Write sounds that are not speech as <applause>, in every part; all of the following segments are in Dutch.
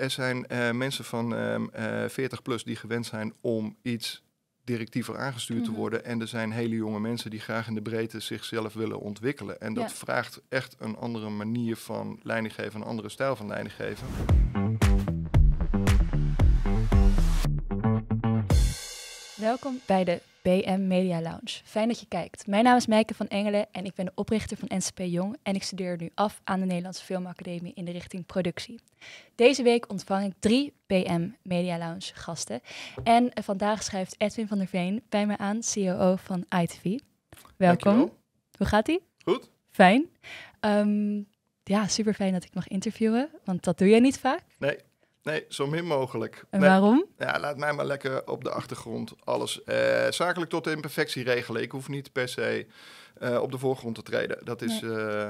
er zijn eh, mensen van 40 ehm, eh, plus die gewend zijn om iets directiever aangestuurd te mhm. worden. En er zijn hele jonge mensen die graag in de breedte zichzelf willen ontwikkelen. En dat vraagt echt een andere manier van leidinggeven, een andere stijl van leidinggeven. Welkom bij de BM Media Lounge. Fijn dat je kijkt. Mijn naam is Meike van Engelen en ik ben de oprichter van NCP Jong en ik studeer nu af aan de Nederlandse Filmacademie in de richting productie. Deze week ontvang ik drie BM Media Lounge gasten en vandaag schrijft Edwin van der Veen bij me aan, CEO van ITV. Welkom. Hoe gaat ie? Goed. Fijn. Ehm, ja, super fijn dat ik mag interviewen, want dat doe jij niet vaak. Nee. Nee, zo min mogelijk. En waarom? Ja, laat mij maar lekker op de achtergrond alles. Eh, zakelijk tot de imperfectie regelen. Ik hoef niet per se eh, op de voorgrond te treden. Dat is eh,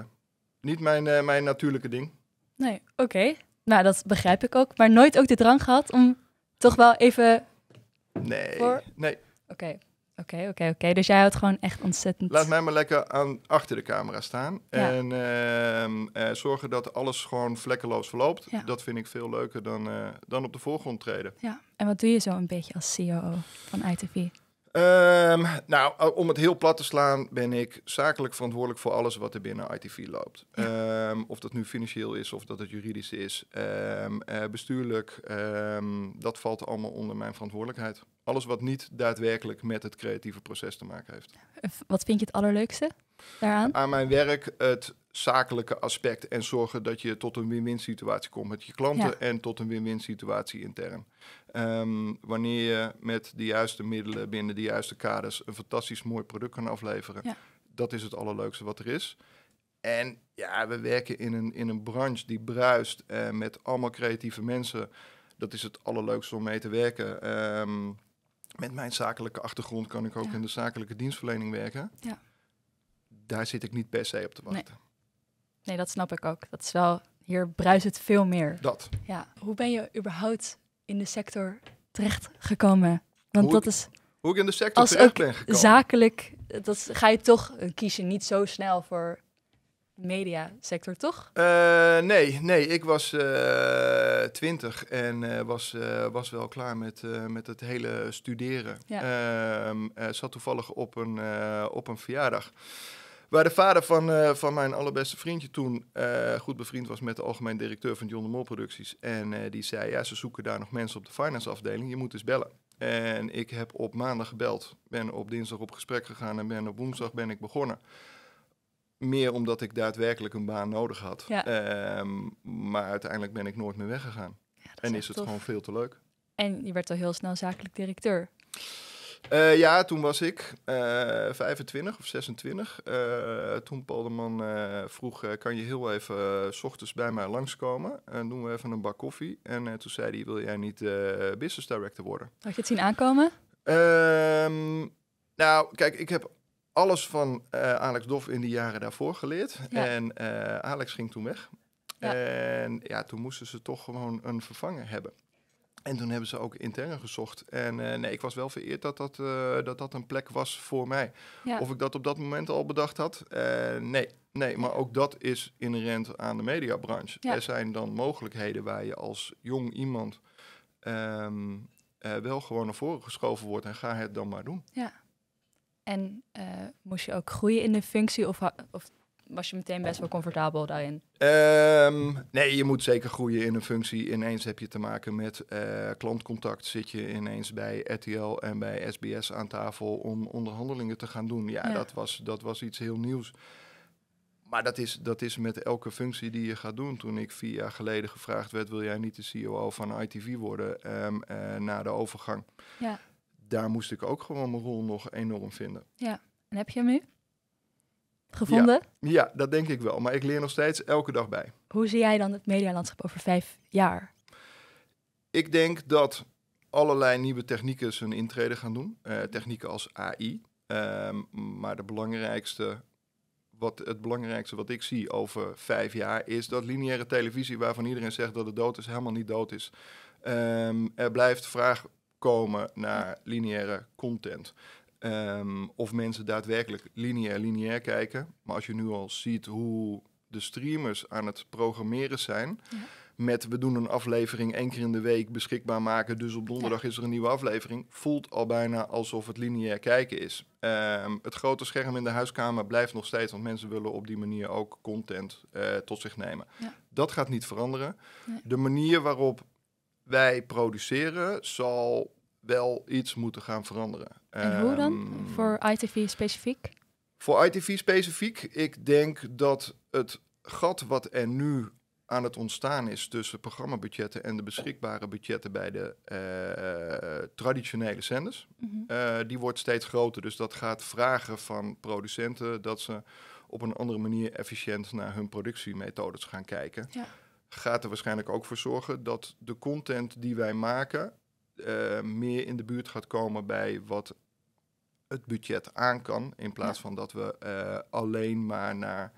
niet mijn, mijn natuurlijke ding. Nee, oké. Nou, dat begrijp ik ook. Maar nooit ook de drang gehad om toch wel even... Nee, nee. Oké. Oké, oké, oké. Dus jij houdt gewoon echt ontzettend... Laat mij maar lekker aan, achter de camera staan. En ehm, eh, zorgen dat alles gewoon vlekkeloos verloopt. Dat vind ik veel leuker dan, eh, dan op de voorgrond treden. Ja, en wat doe je zo een beetje als CEO van ITV? Ehm, nou, om het heel plat te slaan, ben ik zakelijk verantwoordelijk voor alles wat er binnen ITV loopt. Ehm, of dat nu financieel is, of dat het juridisch is, eh, bestuurlijk, dat valt allemaal onder mijn verantwoordelijkheid. Alles wat niet daadwerkelijk met het creatieve proces te maken heeft. Wat vind je het allerleukste daaraan? Aan mijn werk het zakelijke aspect en zorgen dat je tot een win-win situatie komt met je klanten en tot een win-win situatie intern. Ehm, wanneer je met de juiste middelen binnen de juiste kaders een fantastisch mooi product kan afleveren, dat is het allerleukste wat er is. En ja, we werken in een, in een branche die bruist uh, met allemaal creatieve mensen. Dat is het allerleukste om mee te werken. Ehm, met mijn zakelijke achtergrond kan ik ook in de zakelijke dienstverlening werken. Ja. Daar zit ik niet per se op te wachten. Nee. dat snap ik ook. Dat is wel, hier bruist het veel meer. Dat. Ja. Hoe ben je überhaupt in de sector terecht gekomen? Want hoe dat ik, is. Hoe ik in de sector terecht ben gekomen. Zakelijk, dat ga je toch eh, kiezen niet zo snel voor mediasector, toch? Eh, nee, nee, ik was eh, twintig en eh, was, was wel klaar met, met het hele studeren. Ehm, zat toevallig op een, op een verjaardag. Waar de vader van, van mijn allerbeste vriendje toen goed bevriend was met de algemeen directeur van John de Mol Producties. En die zei, ja, ze zoeken daar nog mensen op de finance afdeling, je moet dus bellen. En ik heb op maandag gebeld, ben op dinsdag op gesprek gegaan en ben op woensdag ben ik begonnen meer omdat ik daadwerkelijk een baan nodig had. Ja. Ehm, maar uiteindelijk ben ik nooit meer weggegaan. en is het gewoon veel te leuk. En je werd al heel snel zakelijk directeur. Eh, ja, toen was ik uh, eh, 25 of 26. Uh, eh, toen Polderman vroeg, kan je heel even s ochtends bij mij langskomen? En doen we even een bak koffie. En toen zei hij, wil jij niet business director worden? Had je het zien aankomen? Ehm, nou, kijk, ik heb alles van eh, Alex Dof in die jaren daarvoor geleerd. En eh, Alex ging toen weg. En ja, toen moesten ze toch gewoon een vervanger hebben. En toen hebben ze ook intern gezocht. En eh, nee, ik was wel vereerd dat dat, dat, dat een plek was voor mij. Of ik dat op dat moment al bedacht had? nee, nee, maar ook dat is inherent aan de mediabranche. Er zijn dan mogelijkheden waar je als jong iemand ehm, wel gewoon naar voren geschoven wordt. En ga het dan maar doen. Ja. En eh, moest je ook groeien in de functie of, of was je meteen best wel comfortabel daarin? Ehm, nee, je moet zeker groeien in een functie. Ineens heb je te maken met eh, klantcontact. Zit je ineens bij RTL en bij SBS aan tafel om onderhandelingen te gaan doen. Ja, Dat, was, dat was iets heel nieuws. Maar dat is, dat is met elke functie die je gaat doen. Toen ik vier jaar geleden gevraagd werd, wil jij niet de CEO van ITV worden um, na de overgang? Ja daar moest ik ook gewoon mijn rol nog enorm vinden. Ja, en heb je hem nu? Gevonden? Ja, dat denk ik wel. Maar ik leer nog steeds elke dag bij. Hoe zie jij dan het medialandschap over vijf jaar? Ik denk dat allerlei nieuwe technieken zijn intrede gaan doen. Eh, technieken als AI. Ehm, maar de belangrijkste, wat, het belangrijkste wat ik zie over vijf jaar is dat lineaire televisie, waarvan iedereen zegt dat het dood is, helemaal niet dood is. Ehm, er blijft vraag komen naar lineaire content. Ehm, of mensen daadwerkelijk lineair, lineair kijken. Maar als je nu al ziet hoe de streamers aan het programmeren zijn. Met we doen een aflevering één keer in de week beschikbaar maken. Dus op donderdag is er een nieuwe aflevering. Voelt al bijna alsof het lineair kijken is. Ehm, het grote scherm in de huiskamer blijft nog steeds. Want mensen willen op die manier ook content eh, tot zich nemen. Dat gaat niet veranderen. De manier waarop wij produceren, zal wel iets moeten gaan veranderen. En hoe dan? Ehm, voor ITV specifiek? Voor ITV specifiek, ik denk dat het gat wat er nu aan het ontstaan is tussen programmabudgetten en de beschikbare budgetten bij de eh, traditionele zenders, mhm. eh, die wordt steeds groter. Dus dat gaat vragen van producenten dat ze op een andere manier efficiënt naar hun productiemethodes gaan kijken. Ja gaat er waarschijnlijk ook voor zorgen dat de content die wij maken eh, meer in de buurt gaat komen bij wat het budget aan kan, in plaats van dat we eh, alleen maar naar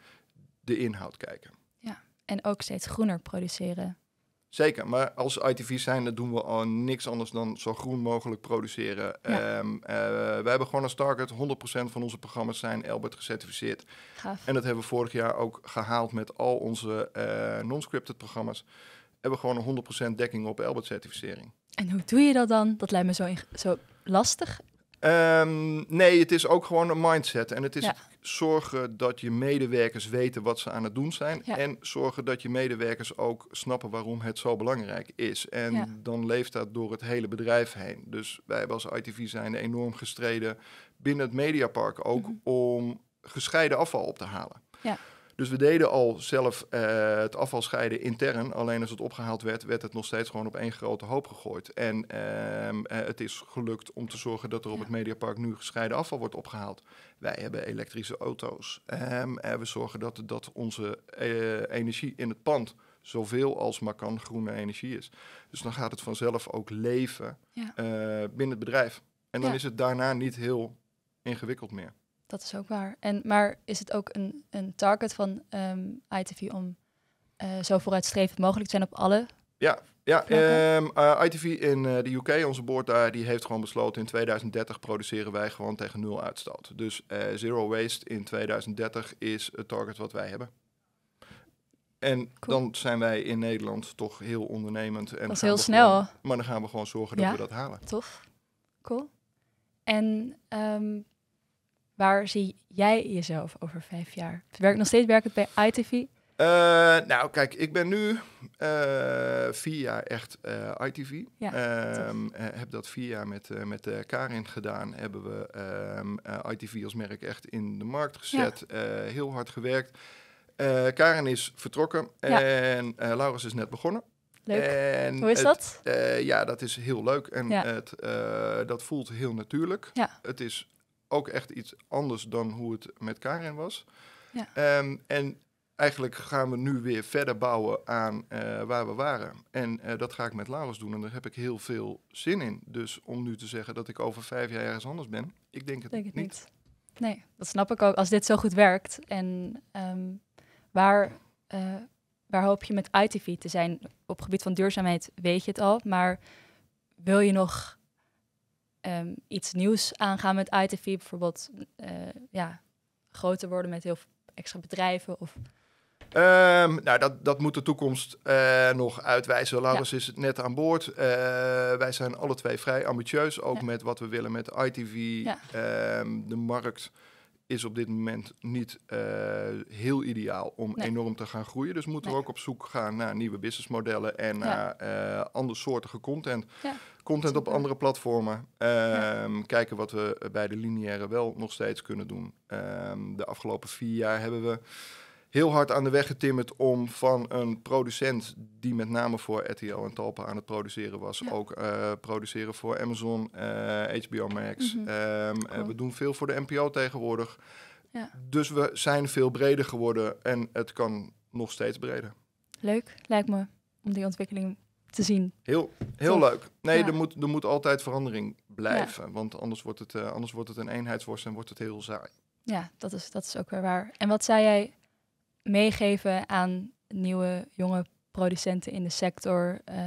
de inhoud kijken. Ja, en ook steeds groener produceren. Zeker, maar als ITV zijn, dat doen we al niks anders dan zo groen mogelijk produceren. Ehm, eh, we hebben gewoon als target 100% van onze programma's zijn Elbert gecertificeerd. En dat hebben we vorig jaar ook gehaald met al onze eh, non-scripted programma's. Hebben we gewoon 100% dekking op Elbert-certificering. En hoe doe je dat dan? Dat lijkt me zo, zo lastig Ehm, nee, het is ook gewoon een mindset. En het is zorgen dat je medewerkers weten wat ze aan het doen zijn. En zorgen dat je medewerkers ook snappen waarom het zo belangrijk is. En dan leeft dat door het hele bedrijf heen. Dus wij als ITV zijn enorm gestreden binnen het Mediapark ook mhm. om gescheiden afval op te halen. Ja. Dus we deden al zelf eh, het afval scheiden intern. Alleen als het opgehaald werd, werd het nog steeds gewoon op één grote hoop gegooid. En ehm, eh, het is gelukt om te zorgen dat er op het Mediapark nu gescheiden afval wordt opgehaald. Wij hebben elektrische auto's. Ehm, en we zorgen dat, dat onze eh, energie in het pand zoveel als maar kan groene energie is. Dus dan gaat het vanzelf ook leven binnen het bedrijf. En dan is het daarna niet heel ingewikkeld meer dat is ook waar. En, maar is het ook een, een target van ehm, ITV om eh, zo vooruitstrevend mogelijk te zijn op alle? Ja, ja ehm, eh, ITV in eh, de UK, onze boord, daar, die heeft gewoon besloten in 2030 produceren wij gewoon tegen nul uitstoot. Dus zero waste in 2030 is het target wat wij hebben. En dan zijn wij in Nederland toch heel ondernemend. En heel snel. maar dan gaan we gewoon zorgen dat we dat halen. Tof, cool. En ehm, Waar zie jij jezelf over vijf jaar? Werk nog steeds werkend bij ITV? Eh, nou, kijk, ik ben nu eh, vier jaar echt eh, ITV. Ja, ehm, heb dat vier jaar met, met Karin gedaan. Hebben we ehm, ITV als merk echt in de markt gezet. heel hard gewerkt. Karin is vertrokken en Laurens is net begonnen. Leuk. En Hoe is dat? ja, dat is heel leuk en het, dat voelt heel natuurlijk. Het is ook echt iets anders dan hoe het met Karin was. Ja. Ehm, en eigenlijk gaan we nu weer verder bouwen aan eh, waar we waren. En eh, dat ga ik met Laurens doen en daar heb ik heel veel zin in. Dus om nu te zeggen dat ik over vijf jaar ergens anders ben, ik denk het, niet. Nee, dat snap ik ook. Als dit zo goed werkt en ehm, waar, eh, waar hoop je met ITV te zijn? Op het gebied van duurzaamheid weet je het al, maar wil je nog Ehm, iets nieuws aangaan met ITV. Bijvoorbeeld eh, ja, groter worden met heel veel extra bedrijven of... Ehm, nou, dat, dat moet de toekomst eh, nog uitwijzen. Laurens ja. is net aan boord. Eh, wij zijn alle twee vrij ambitieus, ook met wat we willen met ITV. Ehm, de markt is op dit moment niet heel ideaal om enorm te gaan groeien. Dus moeten we ook op zoek gaan naar nieuwe businessmodellen en naar andersoortige content. Content op andere platformen. Ehm, kijken wat we bij de lineaire wel nog steeds kunnen doen. Ehm, de afgelopen vier jaar hebben we heel hard aan de weg getimmerd om van een producent die met name voor RTL en Talpa aan het produceren was, ook eh, produceren voor Amazon, HBO eh, Max. Mhm. Ehm, eh, we doen veel voor de NPO tegenwoordig. Ja. Dus we zijn veel breder geworden en het kan nog steeds breder. Leuk, lijkt me om die ontwikkeling te zien. Heel, heel leuk. Nee, er, moet, er moet altijd verandering blijven. Want anders wordt, het, eh, anders wordt het een eenheidsworst en wordt het heel saai. Ja, dat is, dat is ook weer waar. En wat zou jij meegeven aan nieuwe, jonge producenten in de sector? Eh,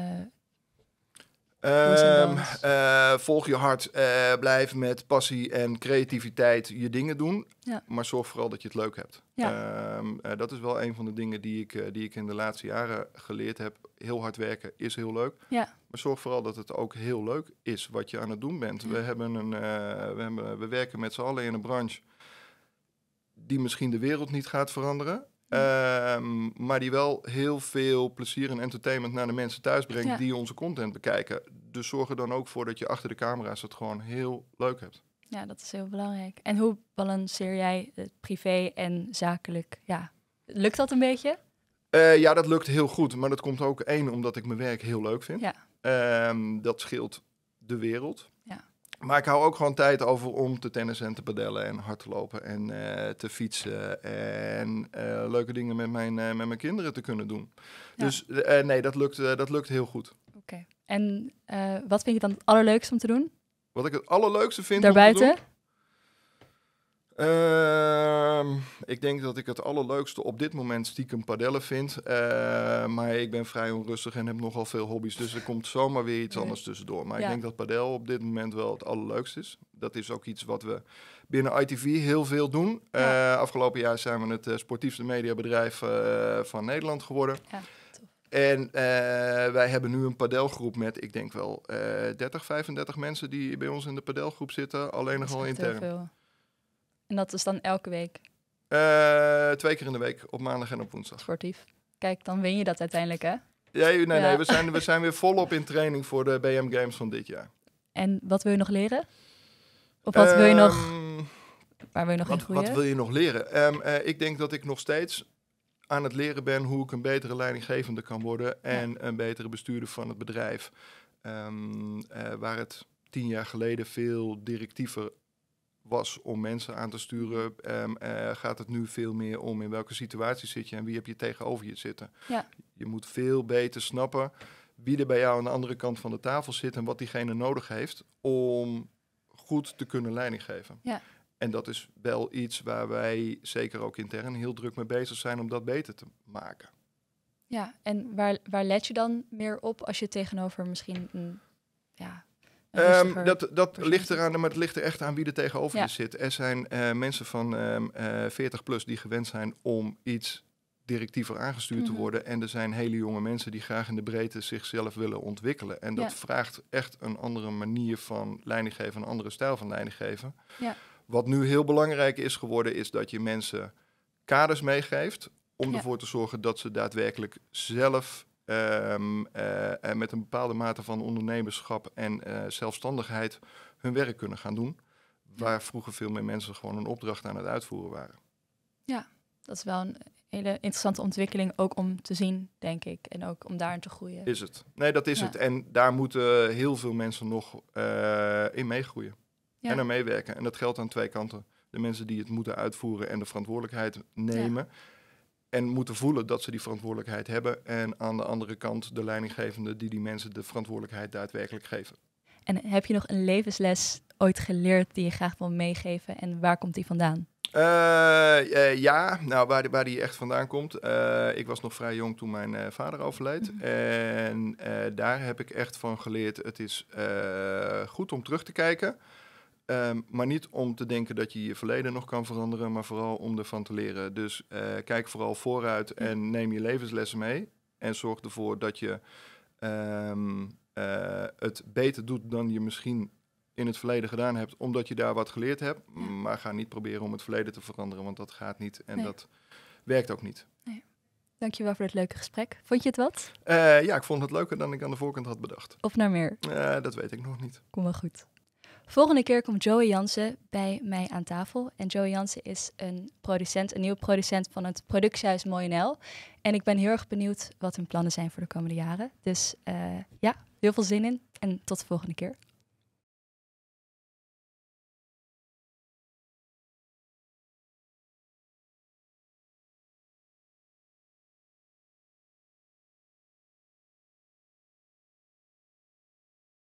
Ehm, eh, volg je hart, eh, blijf met passie en creativiteit je dingen doen. Ja. Maar zorg vooral dat je het leuk hebt. Ehm, eh, dat is wel een van de dingen die ik, die ik in de laatste jaren geleerd heb. Heel hard werken is heel leuk. Ja. Maar zorg vooral dat het ook heel leuk is wat je aan het doen bent. We, hebben een, we, hebben, we werken met z'n allen in een branche die misschien de wereld niet gaat veranderen. Hm. Ehm, maar die wel heel veel plezier en entertainment naar de mensen thuis brengt die onze content bekijken. Dus zorg er dan ook voor dat je achter de camera's het gewoon heel leuk hebt. Ja, dat is heel belangrijk. En hoe balanceer jij het privé en zakelijk? Ja, lukt dat een beetje? Eh, ja, dat lukt heel goed. Maar dat komt ook één omdat ik mijn werk heel leuk vind. Ja. Ehm, dat scheelt de wereld. Ja. Maar ik hou ook gewoon tijd over om te tennissen en te padellen en hard te lopen en eh, te fietsen. En eh, leuke dingen met mijn, eh, met mijn kinderen te kunnen doen. Dus nee, dat lukt, dat lukt heel goed. Oké. En wat vind je dan het allerleukste om te doen? Wat ik het allerleukste vind Daarbuiten? Ehm, ik denk dat ik het allerleukste op dit moment stiekem padellen vind. Ehm, maar ik ben vrij onrustig en heb nogal veel hobby's. Dus er komt zomaar weer iets anders tussendoor. Maar ik denk dat padel op dit moment wel het allerleukste is. Dat is ook iets wat we binnen ITV heel veel doen. Eh, afgelopen jaar zijn we het eh, sportiefste mediabedrijf eh, van Nederland geworden. Ja. En wij hebben nu een padelgroep met, ik denk wel, 30, 35 mensen die bij ons in de padelgroep zitten. Alleen nogal intern. En dat is dan elke week? Eh, twee keer in de week, op maandag en op woensdag. Sportief. Kijk, dan win je dat uiteindelijk, hè? Nee, nee, nee. We, zijn, we <laughs> zijn weer volop in training voor de BM Games van dit jaar. En wat wil je nog leren? Of wat wil je ehm, nog... Waar wil je nog wat, in groeien? Wat wil je nog leren? Ehm, eh, ik denk dat ik nog steeds aan het leren ben hoe ik een betere leidinggevende kan worden... en een betere bestuurder van het bedrijf. Ehm, eh, waar het tien jaar geleden veel directiever was om mensen aan te sturen, ehm, eh, gaat het nu veel meer om in welke situatie zit je en wie heb je tegenover je zitten. Ja. Je moet veel beter snappen wie er bij jou aan de andere kant van de tafel zit en wat diegene nodig heeft om goed te kunnen leiding geven. Ja. En dat is wel iets waar wij zeker ook intern heel druk mee bezig zijn om dat beter te maken. Ja, en waar, waar let je dan meer op als je tegenover misschien een ja, Ehm, dat dat ligt aan, maar het ligt er echt aan wie er tegenover je zit. Er zijn eh, mensen van 40 ehm, eh, plus die gewend zijn om iets directiever aangestuurd te mhm. worden. En er zijn hele jonge mensen die graag in de breedte zichzelf willen ontwikkelen. En dat vraagt echt een andere manier van leidinggeven, een andere stijl van leidinggeven. Ja. Wat nu heel belangrijk is geworden, is dat je mensen kaders meegeeft om ervoor te zorgen dat ze daadwerkelijk zelf Ehm, eh, met een bepaalde mate van ondernemerschap en eh, zelfstandigheid hun werk kunnen gaan doen. Waar vroeger veel meer mensen gewoon een opdracht aan het uitvoeren waren. Ja, dat is wel een hele interessante ontwikkeling ook om te zien, denk ik. En ook om daarin te groeien. Is het. Nee, dat is het. En daar moeten heel veel mensen nog eh, in meegroeien. En aan meewerken. En dat geldt aan twee kanten. De mensen die het moeten uitvoeren en de verantwoordelijkheid nemen. En moeten voelen dat ze die verantwoordelijkheid hebben. En aan de andere kant de leidinggevende die die mensen de verantwoordelijkheid daadwerkelijk geven. En heb je nog een levensles ooit geleerd die je graag wil meegeven? En waar komt die vandaan? Eh, eh, ja, nou, waar, waar die echt vandaan komt. Eh, ik was nog vrij jong toen mijn vader overleed. Mhm. En daar heb ik echt van geleerd. Het is goed om terug te kijken. Ehm, maar niet om te denken dat je je verleden nog kan veranderen, maar vooral om ervan te leren. Dus eh, kijk vooral vooruit en neem je levenslessen mee. En zorg ervoor dat je ehm, eh, het beter doet dan je misschien in het verleden gedaan hebt, omdat je daar wat geleerd hebt. Maar ga niet proberen om het verleden te veranderen, want dat gaat niet en dat werkt ook niet. Nee. Dankjewel voor het leuke gesprek. Vond je het wat? Eh, ja, ik vond het leuker dan ik aan de voorkant had bedacht. Of naar meer? dat weet ik nog niet. Kom wel goed. Volgende keer komt Joey Jansen bij mij aan tafel. En Joey Jansen is een producent, een nieuwe producent van het productiehuis Moyenel. En ik ben heel erg benieuwd wat hun plannen zijn voor de komende jaren. Dus eh, ja, heel veel zin in en tot de volgende keer.